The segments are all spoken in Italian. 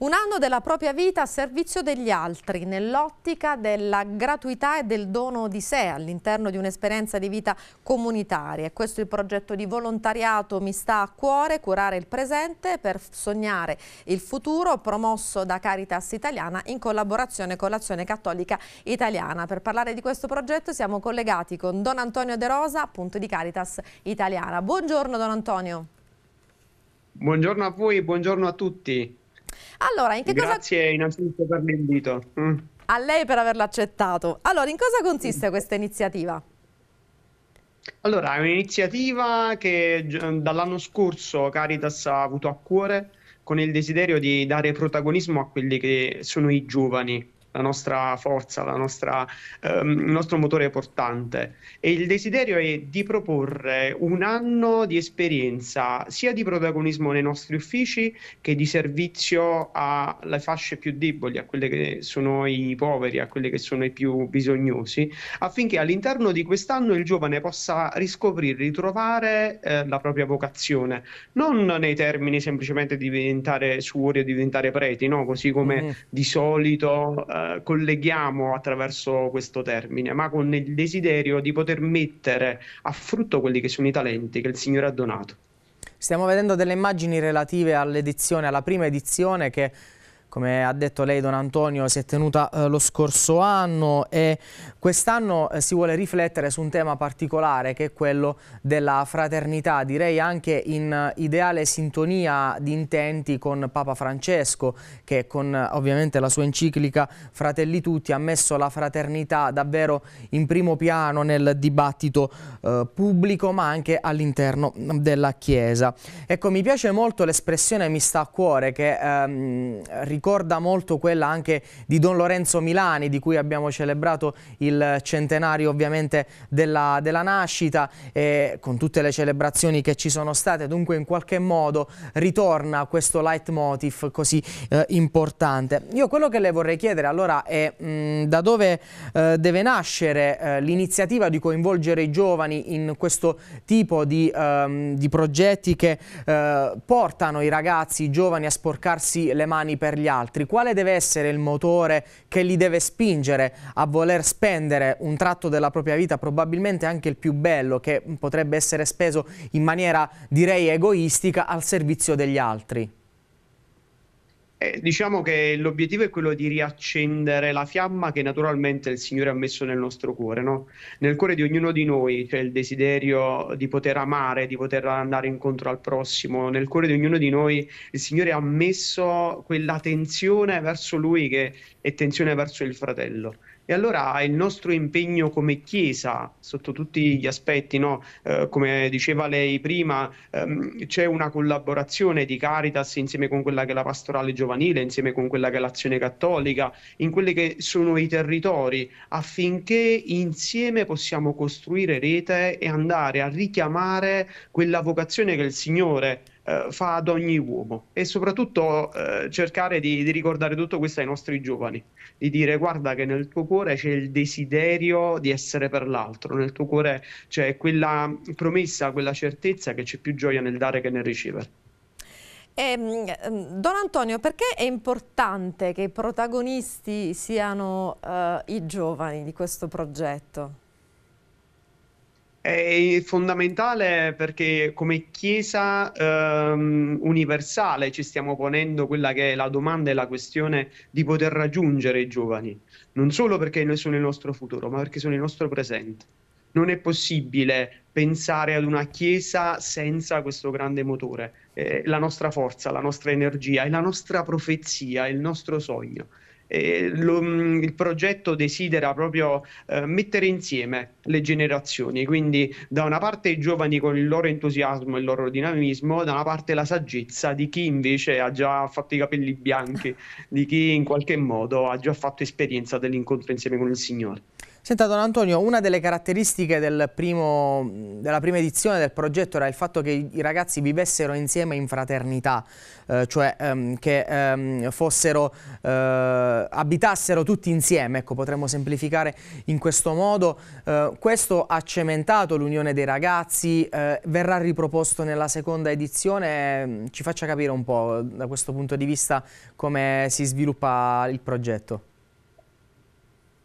Un anno della propria vita a servizio degli altri, nell'ottica della gratuità e del dono di sé all'interno di un'esperienza di vita comunitaria. Questo è il progetto di volontariato Mi sta a cuore, curare il presente per sognare il futuro, promosso da Caritas Italiana in collaborazione con l'Azione Cattolica Italiana. Per parlare di questo progetto siamo collegati con Don Antonio De Rosa, appunto di Caritas Italiana. Buongiorno Don Antonio. Buongiorno a voi, buongiorno a tutti. Allora, in che Grazie cosa... innanzitutto per l'invito. Mm. A lei per averlo accettato. Allora, in cosa consiste mm. questa iniziativa? Allora, è un'iniziativa che dall'anno scorso Caritas ha avuto a cuore con il desiderio di dare protagonismo a quelli che sono i giovani la nostra forza, la nostra, ehm, il nostro motore portante. E il desiderio è di proporre un anno di esperienza sia di protagonismo nei nostri uffici che di servizio alle fasce più deboli, a quelle che sono i poveri, a quelle che sono i più bisognosi, affinché all'interno di quest'anno il giovane possa riscoprire, ritrovare eh, la propria vocazione, non nei termini semplicemente di diventare suori o diventare preti, no? così come mm. di solito. Eh, eh, colleghiamo attraverso questo termine, ma con il desiderio di poter mettere a frutto quelli che sono i talenti che il Signore ha donato. Stiamo vedendo delle immagini relative all'edizione, alla prima edizione che come ha detto lei Don Antonio, si è tenuta eh, lo scorso anno e quest'anno eh, si vuole riflettere su un tema particolare che è quello della fraternità, direi anche in eh, ideale sintonia di intenti con Papa Francesco che con eh, ovviamente la sua enciclica Fratelli Tutti ha messo la fraternità davvero in primo piano nel dibattito uh, pubblico ma anche all'interno della Chiesa. Ecco, mi piace molto l'espressione mi sta a cuore che ehm, ricorda molto quella anche di Don Lorenzo Milani di cui abbiamo celebrato il centenario ovviamente della, della nascita e con tutte le celebrazioni che ci sono state dunque in qualche modo ritorna questo leitmotiv così eh, importante. Io quello che le vorrei chiedere allora è mh, mm, da dove eh, deve nascere eh, l'iniziativa di coinvolgere i giovani in questo tipo di, ehm, di progetti che eh, portano i ragazzi, i giovani a sporcarsi le mani per gli altri? Quale deve essere il motore che li deve spingere a voler spendere un tratto della propria vita, probabilmente anche il più bello, che potrebbe essere speso in maniera direi egoistica al servizio degli altri? Eh, diciamo che l'obiettivo è quello di riaccendere la fiamma che naturalmente il Signore ha messo nel nostro cuore, no? nel cuore di ognuno di noi c'è cioè il desiderio di poter amare, di poter andare incontro al prossimo, nel cuore di ognuno di noi il Signore ha messo quella tensione verso Lui che è tensione verso il fratello. E allora il nostro impegno come Chiesa, sotto tutti gli aspetti, no? eh, come diceva lei prima, ehm, c'è una collaborazione di Caritas insieme con quella che è la pastorale giovanile, insieme con quella che è l'azione cattolica, in quelli che sono i territori, affinché insieme possiamo costruire rete e andare a richiamare quella vocazione che il Signore ha eh, fa ad ogni uomo e soprattutto eh, cercare di, di, ricordare tutto questo ai nostri giovani, di dire guarda che nel tuo cuore c'è il desiderio di essere per l'altro, nel tuo cuore c'è quella promessa, quella certezza che c'è più gioia nel dare che nel ricevere. Eh, Don Antonio, perché è importante che i protagonisti siano eh, i giovani di questo progetto? è fondamentale perché come Chiesa ehm, universale ci stiamo ponendo quella che è la domanda e la questione di poter raggiungere i giovani, non solo perché noi sono il nostro futuro, ma perché sono il nostro presente. Non è possibile pensare ad una Chiesa senza questo grande motore, eh, la nostra forza, la nostra energia, è la nostra profezia, è il nostro sogno eh, lo, mm, il progetto desidera proprio eh, mettere insieme le generazioni, quindi da una parte i giovani con il loro entusiasmo e il loro dinamismo, da una parte la saggezza di chi invece ha già fatto i capelli bianchi, di chi in qualche modo ha già fatto esperienza dell'incontro insieme con il Signore. Senta Don Antonio, una delle caratteristiche del primo, della prima edizione del progetto era il fatto che i ragazzi vivessero insieme in fraternità, eh, cioè ehm, che ehm, fossero, eh, abitassero tutti insieme, ecco, potremmo semplificare in questo modo. Eh, questo ha cementato l'unione dei ragazzi, eh, verrà riproposto nella seconda edizione, ehm, ci faccia capire un po' da questo punto di vista come si sviluppa il progetto.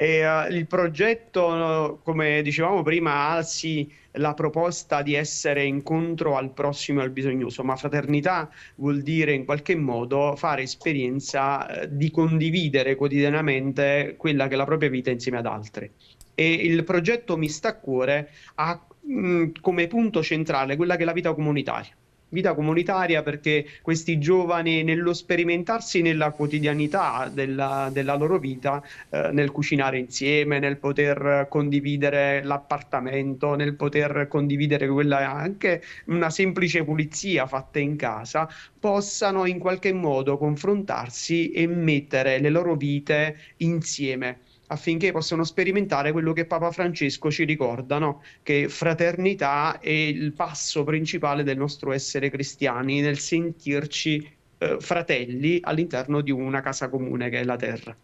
E, uh, il progetto, come dicevamo prima, alzi la proposta di essere incontro al prossimo e al bisognoso, ma fraternità vuol dire in qualche modo fare esperienza eh, di condividere quotidianamente quella che è la propria vita insieme ad altri. E il progetto Mi sta a cuore ha mh, mm, come punto centrale quella che è la vita comunitaria vita comunitaria perché questi giovani nello sperimentarsi nella quotidianità della, della loro vita, eh, nel cucinare insieme, nel poter condividere l'appartamento, nel poter condividere quella anche una semplice pulizia fatta in casa, possano in qualche modo confrontarsi e mettere le loro vite insieme affinché possano sperimentare quello che Papa Francesco ci ricorda, no? che fraternità è il passo principale del nostro essere cristiani, nel sentirci eh, fratelli all'interno di una casa comune che è la terra.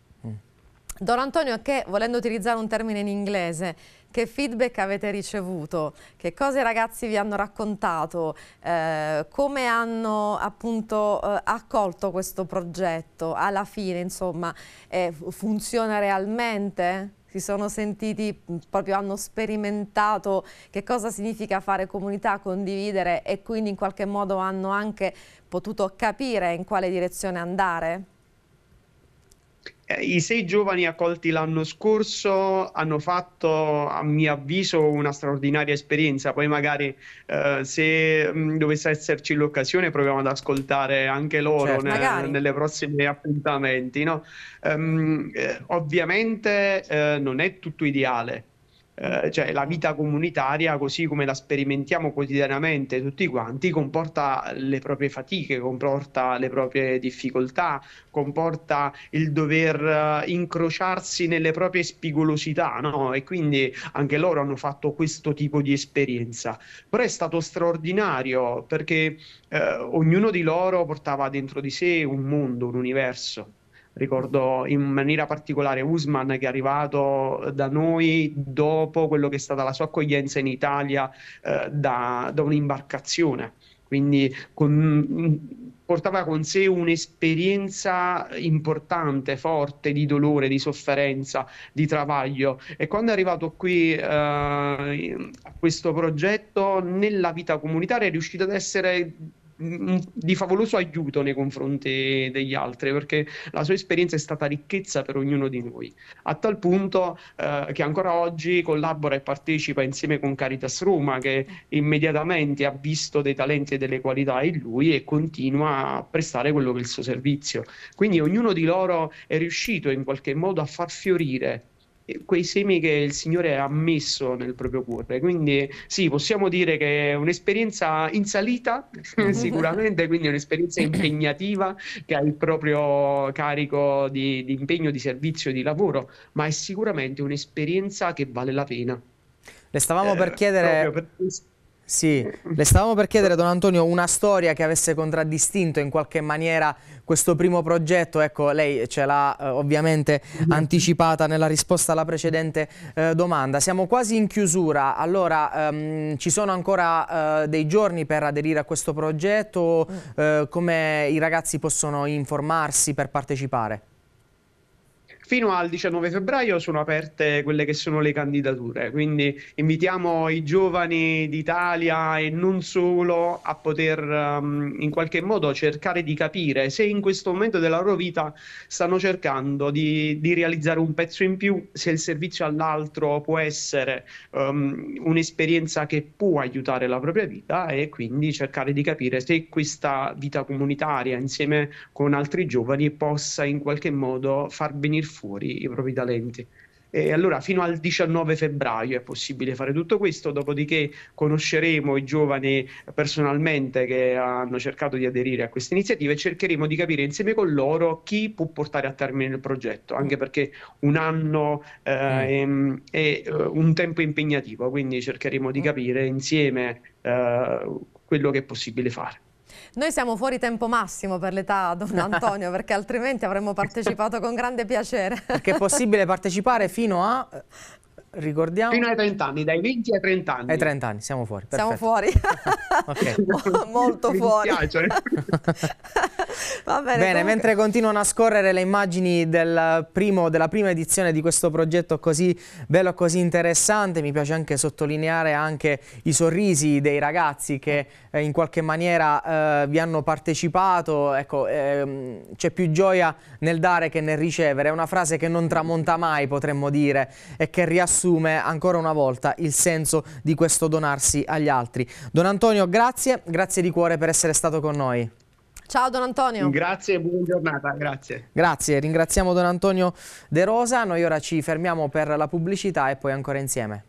Don Antonio, che volendo utilizzare un termine in inglese, che feedback avete ricevuto? Che cosa i ragazzi vi hanno raccontato? Eh, come hanno appunto eh, accolto questo progetto? Alla fine, insomma, eh, funziona realmente? si sono sentiti, proprio hanno sperimentato che cosa significa fare comunità, condividere e quindi in qualche modo hanno anche potuto capire in quale direzione andare? Eh, I sei giovani accolti l'anno scorso hanno fatto, a mio avviso, una straordinaria esperienza. Poi magari eh, se mh, mm, dovesse esserci l'occasione proviamo ad ascoltare anche loro certo, ne, nelle prossime appuntamenti. No? Um, eh, ovviamente eh, non è tutto ideale, eh, cioè la vita comunitaria così come la sperimentiamo quotidianamente tutti quanti comporta le proprie fatiche, comporta le proprie difficoltà, comporta il dover eh, incrociarsi nelle proprie spigolosità no? e quindi anche loro hanno fatto questo tipo di esperienza. Però è stato straordinario perché eh, ognuno di loro portava dentro di sé un mondo, un universo. Ricordo in maniera particolare Usman che è arrivato eh, da noi dopo quello che è stata la sua accoglienza in Italia eh, da, da, un'imbarcazione. Quindi con, mm, portava con sé un'esperienza importante, forte di dolore, di sofferenza, di travaglio. E quando è arrivato qui eh, a questo progetto, nella vita comunitaria è riuscito ad essere Mm, mm, di favoloso aiuto nei confronti degli altri perché la sua esperienza è stata ricchezza per ognuno di noi a tal punto eh, che ancora oggi collabora e partecipa insieme con Caritas Roma che immediatamente ha visto dei talenti e delle qualità in lui e continua a prestare quello che è il suo servizio quindi ognuno di loro è riuscito in qualche modo a far fiorire quei semi che il Signore ha messo nel proprio cuore. Quindi sì, possiamo dire che è un'esperienza in salita, mm-hmm. sicuramente, quindi un'esperienza impegnativa che ha il proprio carico di, di impegno, di servizio, di lavoro, ma è sicuramente un'esperienza che vale la pena. Le stavamo eh, per chiedere... Per sì, le stavamo per chiedere, Don Antonio, una storia che avesse contraddistinto in qualche maniera questo primo progetto. Ecco, lei ce l'ha eh, ovviamente mhm. anticipata nella risposta alla precedente eh, domanda. Siamo quasi in chiusura, allora ehm, ci sono ancora eh, dei giorni per aderire a questo progetto? Mm. Eh, come i ragazzi possono informarsi per partecipare? Fino al 19 febbraio sono aperte quelle che sono le candidature, quindi invitiamo i giovani d'Italia e non solo a poter um, in qualche modo cercare di capire se in questo momento della loro vita stanno cercando di, di realizzare un pezzo in più, se il servizio all'altro può essere um, un'esperienza che può aiutare la propria vita e quindi cercare di capire se questa vita comunitaria insieme con altri giovani possa in qualche modo far venire fuori i propri talenti. E allora fino al 19 febbraio è possibile fare tutto questo, dopodiché conosceremo i giovani personalmente che hanno cercato di aderire a questa iniziativa e cercheremo di capire insieme con loro chi può portare a termine il progetto, anche perché un anno eh, mm. è, è, eh, un tempo impegnativo, quindi cercheremo di mm. capire insieme eh, quello che è possibile fare. Noi siamo fuori tempo massimo per l'età, Don Antonio, perché altrimenti avremmo partecipato con grande piacere. Perché è possibile partecipare fino a eh, ricordiamo. Fino ai 30 anni, dai 20 ai 30 anni. Ai 30 anni, siamo fuori. Perfetto. Siamo fuori. Molto fuori. Mi piace. Va bene, bene mentre continuano a scorrere le immagini del primo, della prima edizione di questo progetto così bello, così interessante, mi piace anche sottolineare anche i sorrisi dei ragazzi che eh, in qualche maniera eh, vi hanno partecipato, ecco, ehm, c'è più gioia nel dare che nel ricevere, è una frase che non tramonta mai potremmo dire e che riassume ancora una volta il senso di questo donarsi agli altri. Don Antonio, grazie, grazie di cuore per essere stato con noi. Ciao Don Antonio. Grazie e buona giornata, grazie. Grazie, ringraziamo Don Antonio De Rosa, noi ora ci fermiamo per la pubblicità e poi ancora insieme.